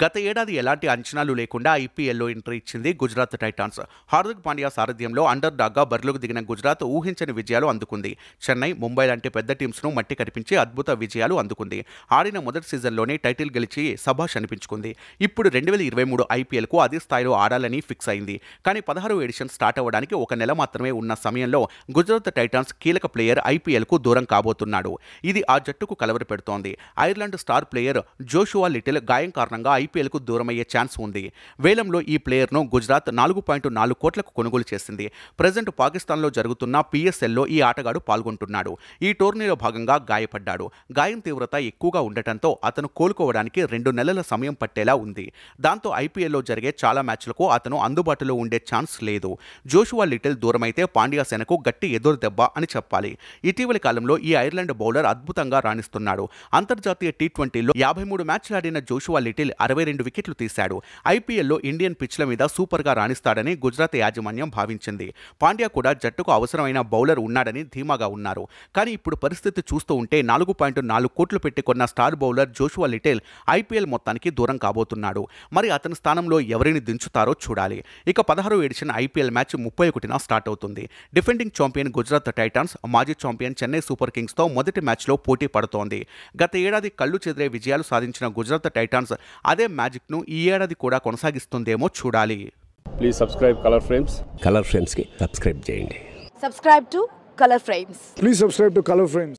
గత ఏడాది ఎలాంటి అంచనాలు లేకుండా ఐపీఎల్లో ఎంట్రీ ఇచ్చింది గుజరాత్ టైటాన్స్ హార్దిక్ పాండ్యా సారథ్యంలో అండర్ డాగ్గా బరిలోకి దిగిన గుజరాత్ ఊహించని విజయాలు అందుకుంది చెన్నై ముంబై లాంటి పెద్ద టీమ్స్ను మట్టి కనిపించి అద్భుత విజయాలు అందుకుంది ఆడిన మొదటి సీజన్లోనే టైటిల్ గెలిచి సభాష్ అనిపించుకుంది ఇప్పుడు రెండు వేల ఇరవై మూడు ఐపీఎల్కు అదే స్థాయిలో ఆడాలని ఫిక్స్ అయింది కానీ పదహారు ఎడిషన్ స్టార్ట్ అవ్వడానికి ఒక నెల మాత్రమే ఉన్న సమయంలో గుజరాత్ టైటాన్స్ కీలక ప్లేయర్ ఐపీఎల్కు దూరం కాబోతున్నాడు ఇది ఆ జట్టుకు కలవరపెడుతోంది పెడుతోంది Ireland star player Joshua Little గాయం కారణంగా కారణంగా ఐపీఎల్కు దూరమయ్యే ఛాన్స్ ఉంది వేలంలో ఈ ప్లేయర్ను గుజరాత్ నాలుగు పాయింట్ నాలుగు కోట్లకు కొనుగోలు చేసింది ప్రజెంట్ పాకిస్తాన్లో జరుగుతున్న పీఎస్ఎల్లో ఈ ఆటగాడు పాల్గొంటున్నాడు ఈ టోర్నీలో భాగంగా గాయపడ్డాడు గాయం తీవ్రత ఎక్కువగా ఉండటంతో అతను కోలుకోవడానికి రెండు నెలల సమయం పట్టేలా ఉంది దాంతో ఐపీఎల్లో జరిగే చాలా మ్యాచ్లకు అతను అందుబాటులో ఉండే ఛాన్స్ లేదు జోషువా లిటిల్ దూరమైతే పాండ్యా సేనకు గట్టి ఎదురు దెబ్బ అని చెప్పాలి ఇటీవలి కాలంలో ఈ ఐర్లాండ్ బౌలర్ అద్భుతంగా రాణిస్తున్నాడు అంతర్జాతీయ టీ ట్వంటీలో యాభై మూడు మ్యాచ్లు ఆడిన జోషువా లిటిల్ అరవై రెండు వికెట్లు తీశాడు ఐపీఎల్లో ఇండియన్ పిచ్ల మీద సూపర్గా రాణిస్తాడని గుజరాత్ యాజమాన్యం భావించింది పాండ్యా కూడా జట్టుకు అవసరమైన బౌలర్ ఉన్నాడని ధీమాగా ఉన్నారు కానీ ఇప్పుడు పరిస్థితి చూస్తూ ఉంటే నాలుగు పాయింట్ నాలుగు కోట్లు పెట్టుకున్న star bowler Joshua Little IPL మొత్తానికి దూరం కాబోతున్నాడు మరి అతని స్థానంలో ఎవరిని దించుతారో చూడాలి ఇక పదహారు ఎడిషన్ ఐపీఎల్ మ్యాచ్ ముప్పై ఒకటిన స్టార్ట్ అవుతుంది డిఫెండింగ్ ఛాంపియన్ గుజరాత్ టైటాన్స్ మాజీ ఛాంపియన్ చెన్నై సూపర్ కింగ్స్తో మొదటి మ్యాచ్లో పోటీ పడుతోంది గత ఏడాది కళ్ళు చెదిరే విజయాలు సాధించిన గుజరాత్ టైటాన్స్ అదే మ్యాజిక్ను ఈ ఏడాది కూడా కొనసాగిస్తుందేమో చూడాలి please subscribe Colour Frames Colour ఫ్రేమ్స్కి సబ్స్క్రైబ్ చేయండి subscribe to Colour Frames please subscribe to Colour frames